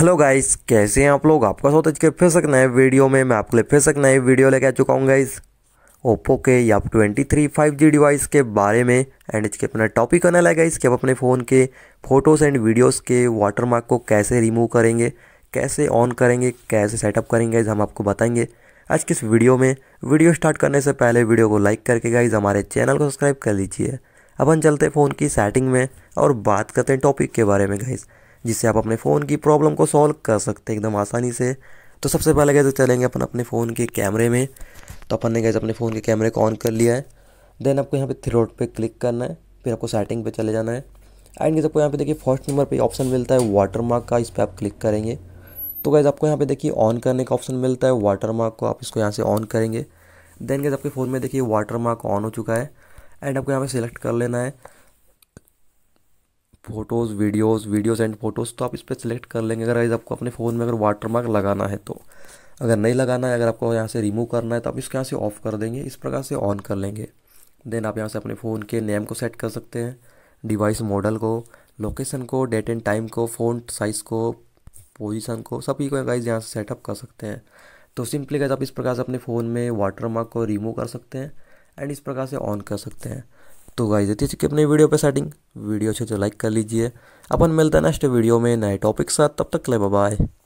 hello guys कैसे हैं आप लोग आपका सोच के फिर सकना है वीडियो में मैं आपके लिए फिर सकना है वीडियो लेके आ चुका हूँ गाइस ओप्पो के या twenty three five G device के बारे में एंड इसके अपना टॉपिक होने लगा इसके आप अपने फ़ोन के फ़ोटोज़ एंड वीडियोज़ के वाटरमार्क को कैसे रिमूव करेंगे कैसे ऑन करेंगे कैसे सेटअप करेंगे गाइज हम आपको बताएंगे आज के इस वीडियो में वीडियो स्टार्ट करने से पहले वीडियो को लाइक करके गाइज हमारे चैनल को सब्सक्राइब कर लीजिए अपन चलते फ़ोन की सेटिंग में और बात करते हैं टॉपिक के बारे में गाइज़ जिससे आप अपने फ़ोन की प्रॉब्लम को सॉल्व कर सकते हैं एकदम आसानी से तो सबसे पहले कैसे चलेंगे अपन अपने फ़ोन के कैमरे में तो अपन ने कैसे अपने फ़ोन के कैमरे को ऑन कर लिया है देन आपको यहाँ पे थ्रोट पे क्लिक करना है फिर आपको सेटिंग पे चले जाना है एंड कैसे आपको यहाँ पे देखिए फर्स्ट नंबर पे ऑप्शन मिलता है वाटर मार्क का इस पर आप क्लिक करेंगे तो गैस आपको यहाँ पे देखिए ऑन करने का ऑप्शन मिलता है वाटर मार्क को आप इसको यहाँ से ऑन करेंगे देन गैस आपके फ़ोन में देखिए वाटर मार्क ऑन हो चुका है एंड आपको यहाँ पर सिलेक्ट कर लेना है photos videos videos and photos तो आप इस पर सिलेक्ट कर लेंगे अगर आपको अपने फ़ोन में अगर वाटर मार्क लगाना है तो अगर नहीं लगाना है अगर आपको यहाँ से रिमूव करना है तो आप इसके यहाँ से ऑफ़ कर देंगे इस प्रकार से ऑन कर लेंगे देन आप यहाँ से अपने फ़ोन के नेम को सेट कर सकते हैं डिवाइस मॉडल को लोकेशन को डेट एंड टाइम को फ़ोन साइज़ को पोजिशन को सभी को गाइज यहाँ से सेटअप कर सकते हैं तो सिंपली गाइज आप इस प्रकार से अपने फ़ोन में वाटर मार्क को रिमूव कर सकते हैं एंड इस प्रकार से ऑन कर सकते हैं तो गाइस ये थी अपनी वीडियो पे सेटिंग वीडियो अच्छे तो लाइक कर लीजिए अपन मिलते हैं नेक्स्ट वीडियो में नए टॉपिक साथ तब तक ले बाय